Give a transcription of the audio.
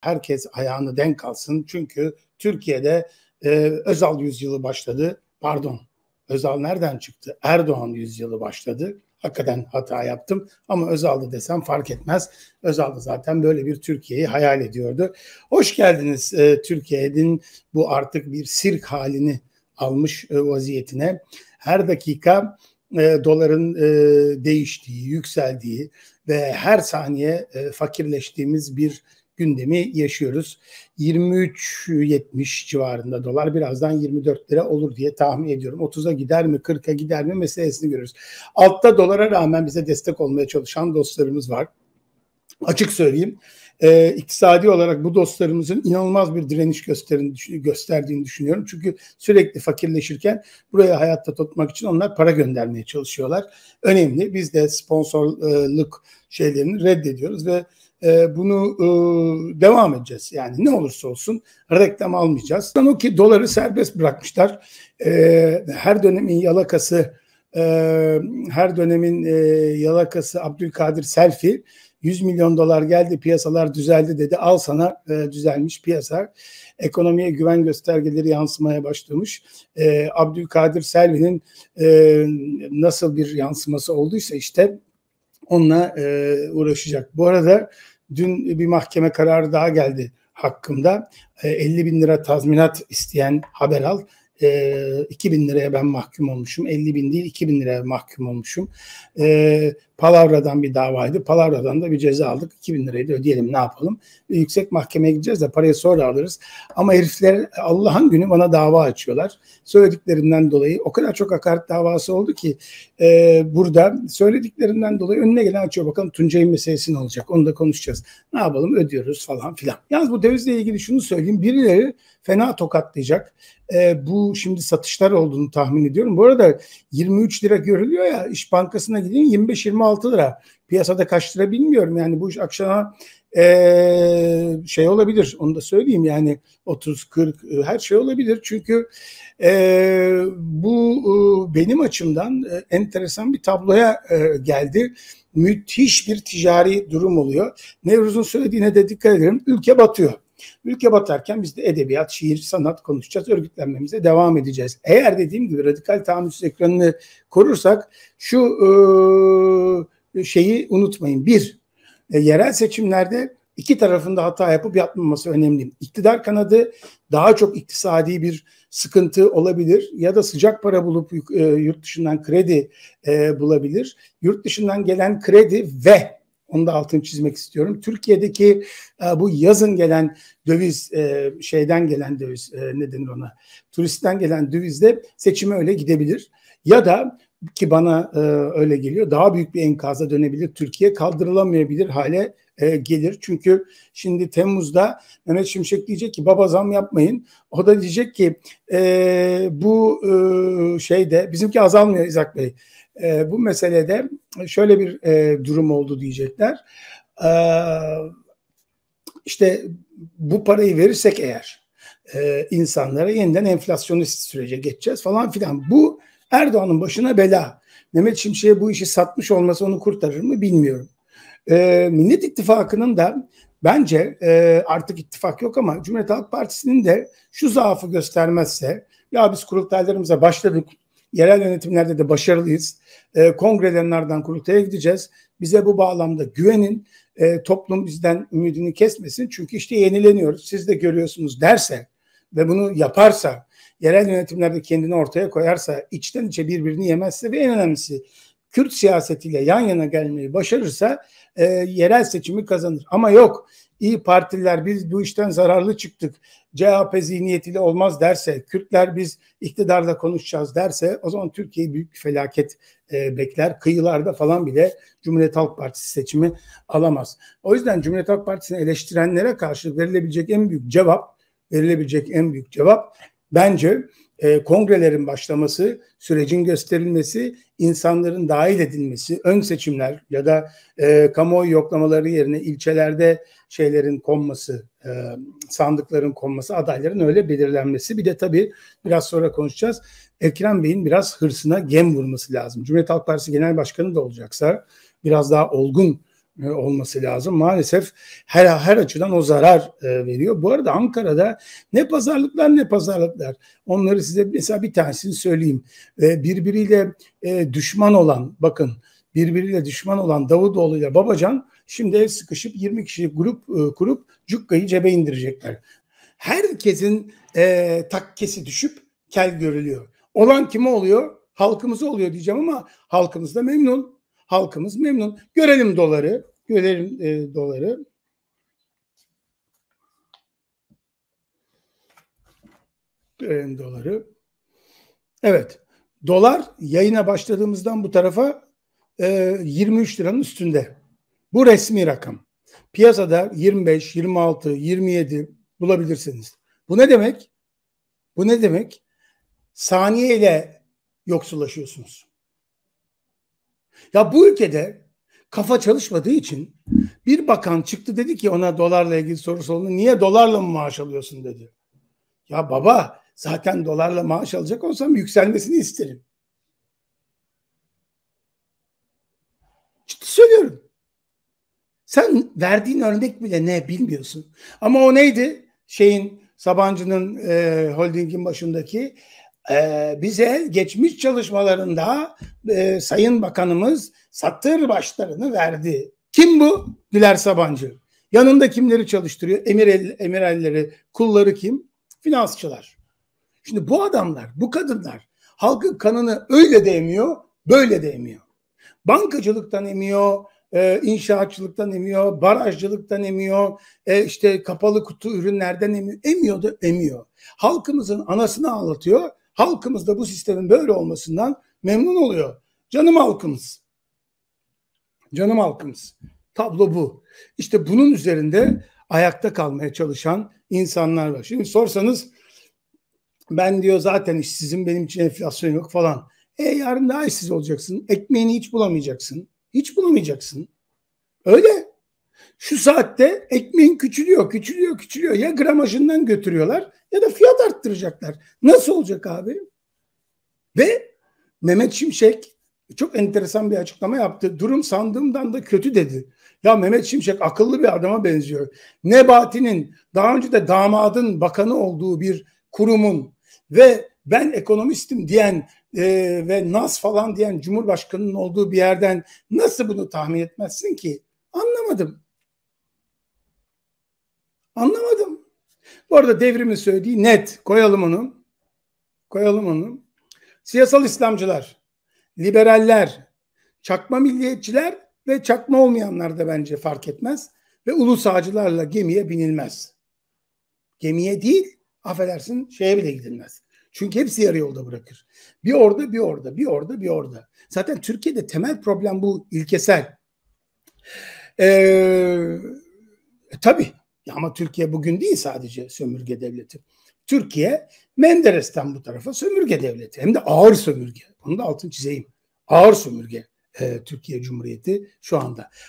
herkes ayağını denk alsın. Çünkü Türkiye'de e, Özal yüzyılı başladı. Pardon Özal nereden çıktı? Erdoğan yüzyılı başladı. Hakikaten hata yaptım ama Özal'da desem fark etmez. Özal da zaten böyle bir Türkiye'yi hayal ediyordu. Hoş geldiniz e, Türkiye'nin bu artık bir sirk halini almış e, vaziyetine. Her dakika e, doların e, değiştiği, yükseldiği ve her saniye e, fakirleştiğimiz bir gündemi yaşıyoruz. 23.70 civarında dolar birazdan 24 lira olur diye tahmin ediyorum. 30'a gider mi 40'a gider mi meselesini görürüz. Altta dolara rağmen bize destek olmaya çalışan dostlarımız var. Açık söyleyeyim e, iktisadi olarak bu dostlarımızın inanılmaz bir direniş gösterdiğini düşünüyorum. Çünkü sürekli fakirleşirken buraya hayatta tutmak için onlar para göndermeye çalışıyorlar. Önemli. Biz de sponsorluk şeylerini reddediyoruz ve e, bunu e, devam edeceğiz. Yani ne olursa olsun reklam almayacağız. O ki doları serbest bırakmışlar. E, her dönemin yalakası e, her dönemin e, yalakası Abdülkadir Selfie 100 milyon dolar geldi piyasalar düzeldi dedi. Al sana e, düzelmiş piyasa. Ekonomiye güven göstergeleri yansımaya başlamış. E, Abdülkadir Selvi'nin e, nasıl bir yansıması olduysa işte onunla e, uğraşacak. Bu arada dün bir mahkeme kararı daha geldi hakkımda. E, 50 bin lira tazminat isteyen haber al. E, 2 bin liraya ben mahkum olmuşum. 50 bin değil 2 bin liraya mahkum olmuşum. E, Palavra'dan bir davaydı. Palavra'dan da bir ceza aldık. 2000 lirayı da ödeyelim ne yapalım. yüksek mahkemeye gideceğiz de parayı sonra alırız. Ama herifler Allah'ın günü bana dava açıyorlar. Söylediklerinden dolayı o kadar çok hakaret davası oldu ki e, burada söylediklerinden dolayı önüne gelen açıyor. Bakalım Tuncay'ın meselesi ne olacak? Onu da konuşacağız. Ne yapalım ödüyoruz falan filan. Yalnız bu dövizle ilgili şunu söyleyeyim. Birileri fena tokatlayacak. E, bu şimdi satışlar olduğunu tahmin ediyorum. Bu arada 23 lira görülüyor ya iş Bankası'na gidin 25-26 26 lira. Piyasada kaç lira bilmiyorum. Yani bu iş akşama ee, şey olabilir. Onu da söyleyeyim yani 30-40 e, her şey olabilir. Çünkü e, bu e, benim açımdan e, enteresan bir tabloya e, geldi. Müthiş bir ticari durum oluyor. Nevruz'un söylediğine de dikkat edelim. Ülke batıyor. Ülke batarken biz de edebiyat, şiir, sanat konuşacağız. Örgütlenmemize devam edeceğiz. Eğer dediğim gibi radikal tahammülsüz ekranını korursak şu e, şeyi unutmayın. Bir, e, yerel seçimlerde iki tarafında hata yapıp yapmaması önemli. İktidar kanadı daha çok iktisadi bir sıkıntı olabilir ya da sıcak para bulup e, yurt dışından kredi e, bulabilir. Yurt dışından gelen kredi ve onu da altını çizmek istiyorum. Türkiye'deki e, bu yazın gelen döviz e, şeyden gelen döviz e, ne denir ona? Turistten gelen dövizle seçime öyle gidebilir. Ya da ki bana e, öyle geliyor daha büyük bir enkaza dönebilir. Türkiye kaldırılamayabilir hale e, gelir. Çünkü şimdi Temmuz'da Mehmet Şimşek diyecek ki baba zam yapmayın. O da diyecek ki e, bu e, şeyde bizimki azalmıyor İzak Bey e, bu meselede şöyle bir e, durum oldu diyecekler. E, işte bu parayı verirsek eğer e, insanlara yeniden enflasyonist sürece geçeceğiz falan filan. Bu Erdoğan'ın başına bela. Mehmet Şimşek'e bu işi satmış olması onu kurtarır mı bilmiyorum. E, Millet İttifakı'nın da bence e, artık ittifak yok ama Cumhuriyet Halk Partisi'nin de şu zaafı göstermezse ya biz kurultaylarımıza başladık Yerel yönetimlerde de başarılıyız. E, kongrelerin kurultaya gideceğiz. Bize bu bağlamda güvenin. E, toplum bizden ümidini kesmesin. Çünkü işte yenileniyoruz. Siz de görüyorsunuz derse ve bunu yaparsa yerel yönetimlerde kendini ortaya koyarsa, içten içe birbirini yemezse ve en önemlisi Kürt siyasetiyle yan yana gelmeyi başarırsa e, yerel seçimi kazanır. Ama yok İyi partiler biz bu işten zararlı çıktık. CHP zihniyetiyle olmaz derse, Kürtler biz iktidarla konuşacağız derse o zaman Türkiye büyük bir felaket e, bekler. Kıyılarda falan bile Cumhuriyet Halk Partisi seçimi alamaz. O yüzden Cumhuriyet Halk Partisi'ni eleştirenlere karşı verilebilecek en büyük cevap, verilebilecek en büyük cevap bence e, kongrelerin başlaması, sürecin gösterilmesi, insanların dahil edilmesi, ön seçimler ya da e, kamuoyu yoklamaları yerine ilçelerde şeylerin konması, e, sandıkların konması, adayların öyle belirlenmesi. Bir de tabii biraz sonra konuşacağız. Ekrem Bey'in biraz hırsına gem vurması lazım. Cumhuriyet Halk Partisi Genel Başkanı da olacaksa biraz daha olgun olması lazım. Maalesef her her açıdan o zarar e, veriyor. Bu arada Ankara'da ne pazarlıklar ne pazarlıklar. Onları size mesela bir tanesini söyleyeyim. E, birbiriyle e, düşman olan bakın birbiriyle düşman olan Davutoğlu ile Babacan şimdi ev sıkışıp 20 kişilik grup e, kurup Cukka'yı cebe indirecekler. Herkesin e, takkesi düşüp kel görülüyor. Olan kime oluyor? Halkımıza oluyor diyeceğim ama halkımız da memnun halkımız memnun. Görelim doları, görelim e, doları. Görelim doları. Evet, dolar yayına başladığımızdan bu tarafa e, 23 liranın üstünde. Bu resmi rakam. Piyasada 25, 26, 27 bulabilirsiniz. Bu ne demek? Bu ne demek? Saniyeyle yoksullaşıyorsunuz. Ya bu ülkede kafa çalışmadığı için bir bakan çıktı dedi ki ona dolarla ilgili soru soruldu. Niye dolarla mı maaş alıyorsun dedi. Ya baba zaten dolarla maaş alacak olsam yükselmesini isterim. Ciddi söylüyorum. Sen verdiğin örnek bile ne bilmiyorsun. Ama o neydi? Şeyin Sabancı'nın e, holdingin başındaki e, bize geçmiş çalışmalarında e, Sayın Bakanımız satır başlarını verdi. Kim bu? Güler Sabancı. Yanında kimleri çalıştırıyor? Emir el, emir elleri, kulları kim? Finansçılar. Şimdi bu adamlar, bu kadınlar halkın kanını öyle de emiyor, böyle de emiyor. Bankacılıktan emiyor, e, inşaatçılıktan emiyor, barajcılıktan emiyor, e, işte kapalı kutu ürünlerden emiyor, emiyor da emiyor. Halkımızın anasını ağlatıyor, Halkımız da bu sistemin böyle olmasından memnun oluyor. Canım halkımız. Canım halkımız. Tablo bu. İşte bunun üzerinde ayakta kalmaya çalışan insanlar var. Şimdi sorsanız ben diyor zaten işsizim benim için enflasyon yok falan. E yarın daha işsiz olacaksın. Ekmeğini hiç bulamayacaksın. Hiç bulamayacaksın. Öyle. Şu saatte ekmeğin küçülüyor, küçülüyor, küçülüyor. Ya gramajından götürüyorlar ya da fiyat arttıracaklar. Nasıl olacak abi? Ve Mehmet Şimşek çok enteresan bir açıklama yaptı. Durum sandığımdan da kötü dedi. Ya Mehmet Şimşek akıllı bir adama benziyor. Nebati'nin daha önce de damadın bakanı olduğu bir kurumun ve ben ekonomistim diyen e, ve nas falan diyen Cumhurbaşkanı'nın olduğu bir yerden nasıl bunu tahmin etmezsin ki? Anlamadım. Anlamadım. Bu arada devrimin söylediği net. Koyalım onu. Koyalım onu. Siyasal İslamcılar, liberaller, çakma milliyetçiler ve çakma olmayanlar da bence fark etmez. Ve ulu gemiye binilmez. Gemiye değil, affedersin şeye bile gidilmez. Çünkü hepsi yarı yolda bırakır. Bir orada, bir orada, bir orada, bir orada. Zaten Türkiye'de temel problem bu ilkesel. Ee, e, tabii ama Türkiye bugün değil sadece sömürge devleti. Türkiye Menderes'ten bu tarafa sömürge devleti. Hem de ağır sömürge. Onu da altın çizeyim. Ağır sömürge e, Türkiye Cumhuriyeti şu anda.